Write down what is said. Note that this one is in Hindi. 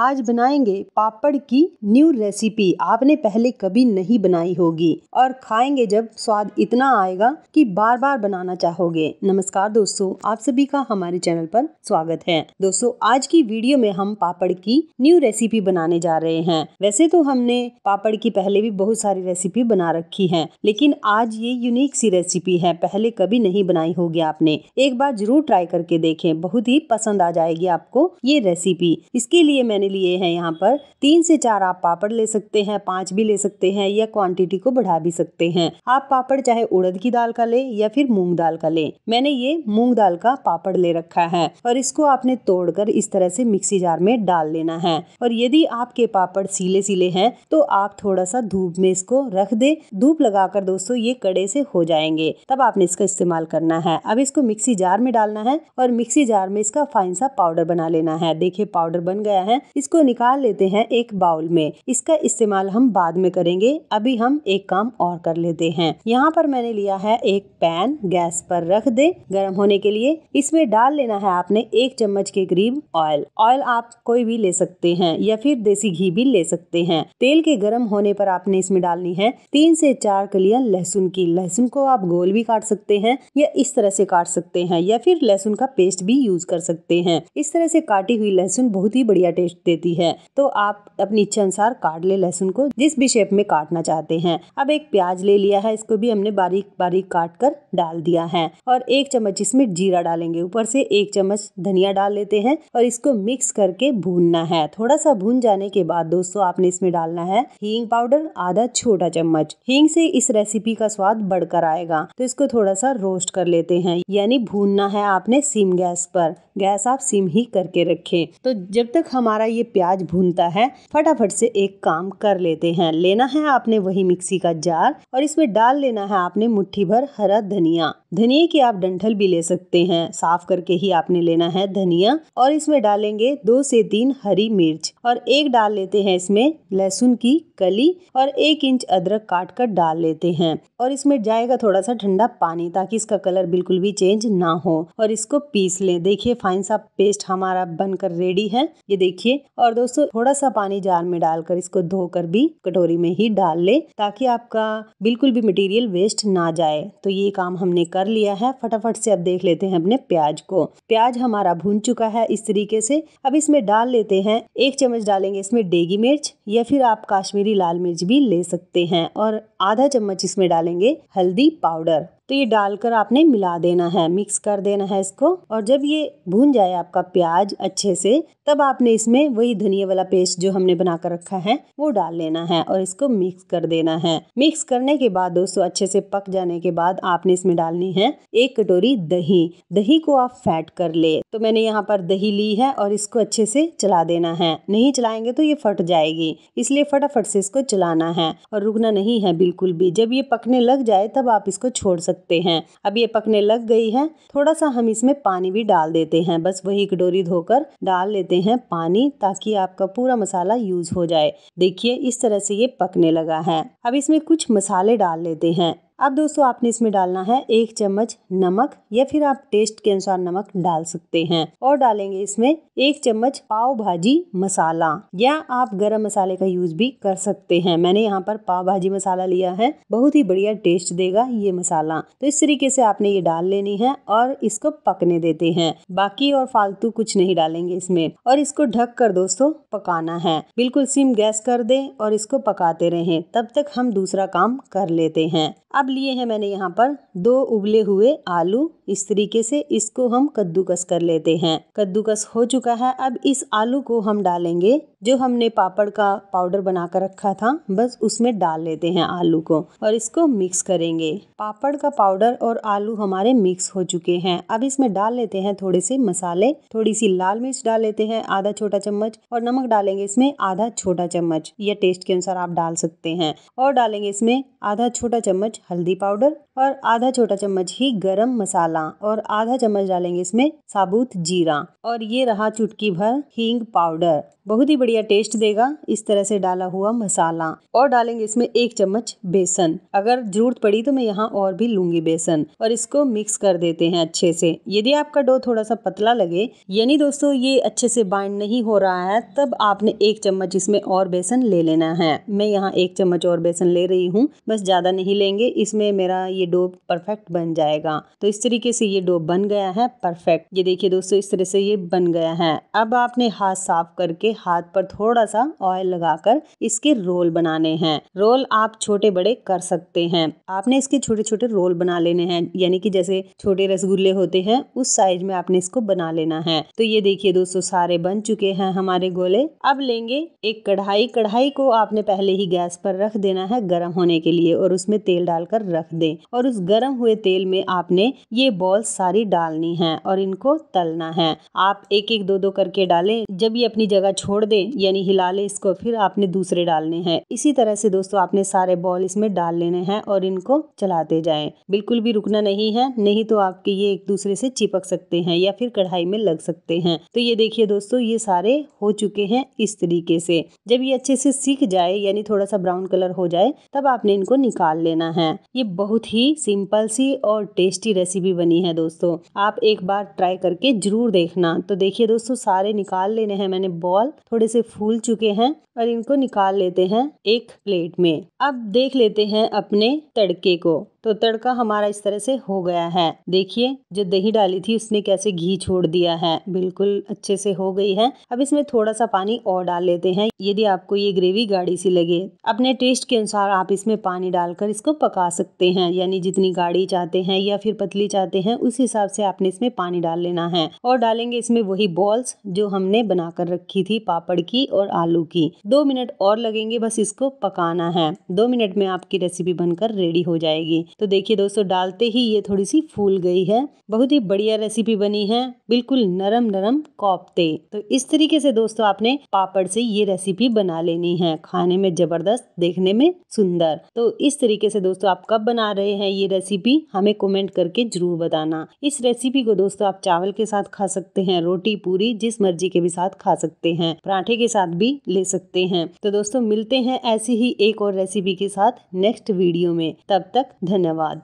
आज बनाएंगे पापड़ की न्यू रेसिपी आपने पहले कभी नहीं बनाई होगी और खाएंगे जब स्वाद इतना आएगा कि बार बार बनाना चाहोगे नमस्कार दोस्तों आप सभी का हमारे चैनल पर स्वागत है दोस्तों आज की वीडियो में हम पापड़ की न्यू रेसिपी बनाने जा रहे हैं वैसे तो हमने पापड़ की पहले भी बहुत सारी रेसिपी बना रखी है लेकिन आज ये यूनिक सी रेसिपी है पहले कभी नहीं बनाई होगी आपने एक बार जरूर ट्राई करके देखे बहुत ही पसंद आ जाएगी आपको ये रेसिपी इसके लिए मैंने मैंने लिए हैं यहाँ पर तीन से चार आप पापड़ ले सकते हैं पाँच भी ले सकते हैं या क्वांटिटी को बढ़ा भी सकते हैं आप पापड़ चाहे उड़द की दाल का ले या फिर मूंग दाल का ले मैंने ये मूंग दाल का पापड़ ले रखा है और इसको आपने तोड़कर इस तरह से मिक्सी जार में डाल लेना है और यदि आपके पापड़ सीले सीले हैं तो आप थोड़ा सा धूप में इसको रख दे धूप लगाकर दोस्तों ये कड़े से हो जाएंगे तब आपने इसका इस्तेमाल करना है अब इसको मिक्सी जार में डालना है और मिक्सी जार में इसका फाइन सा पाउडर बना लेना है देखिए पाउडर बन गया है इसको निकाल लेते हैं एक बाउल में इसका इस्तेमाल हम बाद में करेंगे अभी हम एक काम और कर लेते हैं यहाँ पर मैंने लिया है एक पैन गैस पर रख दे गर्म होने के लिए इसमें डाल लेना है आपने एक चम्मच के करीब ऑयल ऑयल आप कोई भी ले सकते हैं या फिर देसी घी भी ले सकते हैं तेल के गर्म होने पर आपने इसमें डालनी है तीन से चार कलियां लहसुन की लहसुन को आप गोल भी काट सकते हैं या इस तरह से काट सकते हैं या फिर लहसुन का पेस्ट भी यूज कर सकते हैं इस तरह से काटी हुई लहसुन बहुत ही बढ़िया टेस्ट देती है तो आप अपनी इच्छा अनुसार काट ले लहसुन को जिस भी शेप में काटना चाहते हैं अब एक प्याज ले लिया है इसको भी हमने बारीक बारीक काट कर डाल दिया है और एक चम्मच इसमें जीरा डालेंगे ऊपर से एक चम्मच धनिया डाल लेते हैं और इसको मिक्स करके भूनना है थोड़ा सा भून जाने के बाद दोस्तों आपने इसमें डालना है हींग पाउडर आधा छोटा चम्मच हींग से इस रेसिपी का स्वाद बढ़कर आएगा तो इसको थोड़ा सा रोस्ट कर लेते हैं यानी भूनना है आपने सिम गैस पर गैस आप सिम ही करके रखें तो जब तक हमारा ये प्याज भूनता है फटाफट से एक काम कर लेते हैं लेना है आपने वही मिक्सी का जार और इसमें डाल लेना है आपने मुट्ठी भर हरा धनिया धनिया की आप डंठल भी ले सकते हैं साफ करके ही आपने लेना है धनिया और इसमें डालेंगे दो से तीन हरी मिर्च और एक डाल लेते हैं इसमें लहसुन की कली और एक इंच अदरक काट कर डाल लेते हैं और इसमें जाएगा थोड़ा सा ठंडा पानी ताकि इसका कलर बिल्कुल भी चेंज ना हो और इसको पीस लें देखिए फाइन सा पेस्ट हमारा बनकर रेडी है ये देखिए और दोस्तों थोड़ा सा पानी जार में डालकर इसको धोकर भी कटोरी में ही डाल ले ताकि आपका बिल्कुल भी मटेरियल वेस्ट ना जाए तो ये काम हमने कर लिया है फटाफट से अब देख लेते हैं अपने प्याज को प्याज हमारा भून चुका है इस तरीके से अब इसमें डाल लेते हैं एक चम्मच डालेंगे इसमें डेगी मिर्च या फिर आप काश्मीरी लाल मिर्च भी ले सकते हैं और आधा चम्मच इसमें डालेंगे हल्दी पाउडर तो ये डालकर आपने मिला देना है मिक्स कर देना है इसको और जब ये भून जाए आपका प्याज अच्छे से तब आपने इसमें वही धनिया वाला पेस्ट जो हमने बनाकर रखा है वो डाल लेना है और इसको मिक्स कर देना है मिक्स करने के बाद दोस्तों अच्छे से पक जाने के बाद आपने इसमें डालनी है एक कटोरी दही दही को आप फैट कर ले तो मैंने यहाँ पर दही ली है और इसको अच्छे से चला देना है नहीं चलाएंगे तो ये फट जाएगी इसलिए फटाफट से इसको चलाना है और रुकना नहीं है बिल्कुल भी जब ये पकने लग जाए तब आप इसको छोड़ सकते सकते हैं अब ये पकने लग गई है थोड़ा सा हम इसमें पानी भी डाल देते हैं बस वही कटोरी धोकर डाल लेते हैं पानी ताकि आपका पूरा मसाला यूज हो जाए देखिए इस तरह से ये पकने लगा है अब इसमें कुछ मसाले डाल लेते हैं अब दोस्तों आपने इसमें डालना है एक चम्मच नमक या फिर आप टेस्ट के अनुसार नमक डाल सकते हैं और डालेंगे इसमें एक चम्मच पाव भाजी मसाला या आप गरम मसाले का यूज भी कर सकते हैं मैंने यहाँ पर पाव भाजी मसाला लिया है बहुत ही बढ़िया टेस्ट देगा ये मसाला तो इस तरीके से आपने ये डाल लेनी है और इसको पकने देते हैं बाकी और फालतू कुछ नहीं डालेंगे इसमें और इसको ढक कर दोस्तों पकाना है बिल्कुल सिम गैस कर दे और इसको पकाते रहे तब तक हम दूसरा काम कर लेते हैं अब लिए हैं मैंने यहाँ पर दो उबले हुए आलू इस तरीके से इसको हम कद्दूकस कर लेते हैं कद्दूकस हो चुका है अब इस आलू को हम डालेंगे जो हमने पापड़ का पाउडर बना कर रखा था बस उसमें डाल लेते हैं आलू को और इसको मिक्स करेंगे पापड़ का पाउडर और आलू हमारे मिक्स हो चुके हैं अब इसमें डाल लेते हैं थोड़े से मसाले थोड़ी सी लाल मिर्च डाल लेते हैं आधा छोटा चम्मच और नमक डालेंगे इसमें आधा छोटा चम्मच या टेस्ट के अनुसार आप डाल सकते हैं और डालेंगे इसमें आधा छोटा चम्मच हल्दी हल्दी पाउडर और आधा छोटा चम्मच ही गरम मसाला और आधा चम्मच डालेंगे इसमें साबुत जीरा और ये रहा चुटकी भर हींग पाउडर बहुत ही बढ़िया टेस्ट देगा इस तरह से डाला हुआ मसाला और डालेंगे इसमें एक चम्मच बेसन अगर जरूरत पड़ी तो मैं यहाँ और भी लूंगी बेसन और इसको मिक्स कर देते हैं अच्छे से यदि आपका डो थोड़ा सा पतला लगे यानी दोस्तों ये अच्छे से बाइंड नहीं हो रहा है तब आपने एक चम्मच इसमें और बेसन ले लेना है मैं यहाँ एक चम्मच और बेसन ले रही हूँ बस ज़्यादा नहीं लेंगे इसमें मेरा ये डो परफेक्ट बन जाएगा तो इस तरीके से ये डो बन गया है परफेक्ट ये देखिए दोस्तों इस तरह से ये बन गया है अब आपने हाथ साफ करके हाथ पर थोड़ा सा ऑयल लगाकर इसके रोल बनाने हैं रोल आप छोटे बड़े कर सकते हैं आपने इसके छोटे छोटे रोल बना लेने हैं यानी कि जैसे छोटे रसगुल्ले होते हैं उस साइज में आपने इसको बना लेना है तो ये देखिए दोस्तों सारे बन चुके हैं हमारे गोले अब लेंगे एक कढ़ाई कढ़ाई को आपने पहले ही गैस पर रख देना है गर्म होने के लिए और उसमें तेल डालकर कर रख दें और उस गर्म हुए तेल में आपने ये बॉल सारी डालनी है और इनको तलना है आप एक एक दो दो करके डालें जब ये अपनी जगह छोड़ दें यानी हिला लें इसको फिर आपने दूसरे डालने हैं इसी तरह से दोस्तों आपने सारे बॉल इसमें डाल लेने हैं और इनको चलाते जाए बिल्कुल भी रुकना नहीं है नहीं तो आपके ये एक दूसरे से चिपक सकते हैं या फिर कढ़ाई में लग सकते हैं तो ये देखिए दोस्तों ये सारे हो चुके हैं इस तरीके से जब ये अच्छे से सीख जाए यानी थोड़ा सा ब्राउन कलर हो जाए तब आपने इनको निकाल लेना है ये बहुत ही सिंपल सी और टेस्टी रेसिपी बनी है दोस्तों आप एक बार ट्राई करके जरूर देखना तो देखिए दोस्तों सारे निकाल लेने हैं मैंने बॉल थोड़े से फूल चुके हैं और इनको निकाल लेते हैं एक प्लेट में अब देख लेते हैं अपने तड़के को तो तड़का हमारा इस तरह से हो गया है देखिए जो दही डाली थी उसने कैसे घी छोड़ दिया है बिल्कुल अच्छे से हो गई है अब इसमें थोड़ा सा पानी और डाल लेते हैं यदि आपको ये ग्रेवी गाढ़ी सी लगे अपने टेस्ट के अनुसार आप इसमें पानी डालकर इसको पका सकते हैं यानी जितनी गाढ़ी चाहते हैं या फिर पतली चाहते हैं उस हिसाब से आपने इसमें पानी डाल लेना है और डालेंगे इसमें वही बॉल्स जो हमने बनाकर रखी थी पापड़ की और आलू की दो मिनट और लगेंगे बस इसको पकाना है दो मिनट में आपकी रेसिपी बनकर रेडी हो जाएगी तो देखिए दोस्तों डालते ही ये थोड़ी सी फूल गई है बहुत ही बढ़िया रेसिपी बनी है बिल्कुल नरम नरम कॉपते तो इस तरीके से दोस्तों आपने पापड़ से ये रेसिपी बना लेनी है खाने में जबरदस्त देखने में सुंदर तो इस तरीके से दोस्तों आप कब बना रहे हैं ये रेसिपी हमें कमेंट करके जरूर बताना इस रेसिपी को दोस्तों आप चावल के साथ खा सकते हैं रोटी पूरी जिस मर्जी के भी साथ खा सकते हैं पराठे के साथ भी ले सकते सकते हैं तो दोस्तों मिलते हैं ऐसी ही एक और रेसिपी के साथ नेक्स्ट वीडियो में तब तक धन्यवाद